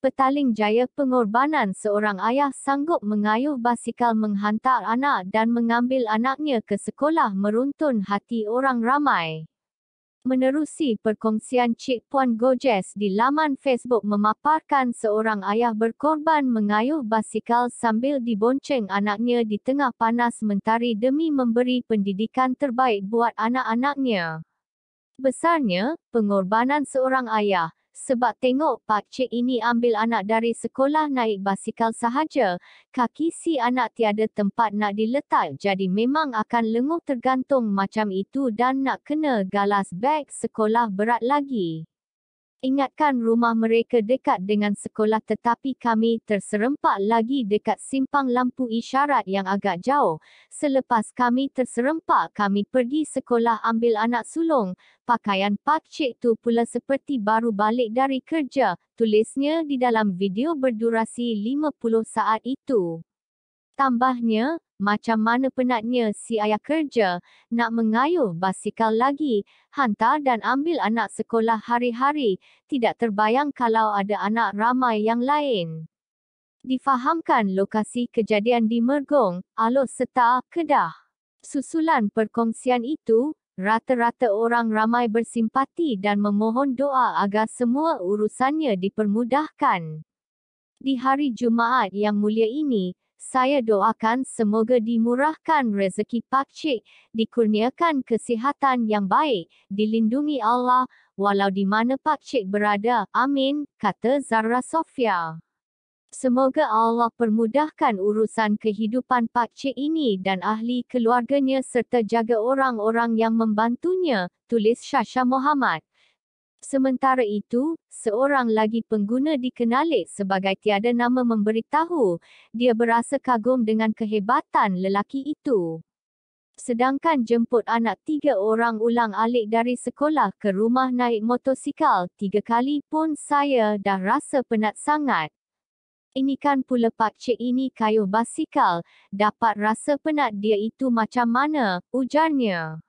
petaling jaya pengorbanan seorang ayah sanggup mengayuh basikal menghantar anak dan mengambil anaknya ke sekolah meruntun hati orang ramai. Menerusi perkongsian Cik Puan Gojes di laman Facebook memaparkan seorang ayah berkorban mengayuh basikal sambil dibonceng anaknya di tengah panas mentari demi memberi pendidikan terbaik buat anak-anaknya. Besarnya, pengorbanan seorang ayah, sebab tengok Pak Cik ini ambil anak dari sekolah naik basikal sahaja, kaki si anak tiada tempat nak diletak jadi memang akan lenguh tergantung macam itu dan nak kena galas beg sekolah berat lagi. Ingatkan rumah mereka dekat dengan sekolah tetapi kami terserempak lagi dekat simpang lampu isyarat yang agak jauh. Selepas kami terserempak kami pergi sekolah ambil anak sulung. Pakaian Pak pakcik tu pula seperti baru balik dari kerja, tulisnya di dalam video berdurasi 50 saat itu. Tambahnya, macam mana penatnya si ayah kerja, nak mengayuh basikal lagi, hantar dan ambil anak sekolah hari-hari, tidak terbayang kalau ada anak ramai yang lain. Difahamkan lokasi kejadian di Mergong, Alor serta Kedah. Susulan perkongsian itu, rata-rata orang ramai bersimpati dan memohon doa agar semua urusannya dipermudahkan. Di hari Jumaat yang mulia ini, saya doakan semoga dimurahkan rezeki pakcik, dikurniakan kesihatan yang baik, dilindungi Allah, walau di mana pakcik berada. Amin, kata Zara Sofia. Semoga Allah permudahkan urusan kehidupan pakcik ini dan ahli keluarganya serta jaga orang-orang yang membantunya, tulis Syasha Muhammad. Sementara itu, seorang lagi pengguna dikenali sebagai tiada nama memberitahu, dia berasa kagum dengan kehebatan lelaki itu. Sedangkan jemput anak tiga orang ulang alik dari sekolah ke rumah naik motosikal tiga kali pun saya dah rasa penat sangat. Ini kan pula Pak Cik ini kayuh basikal, dapat rasa penat dia itu macam mana, ujarnya.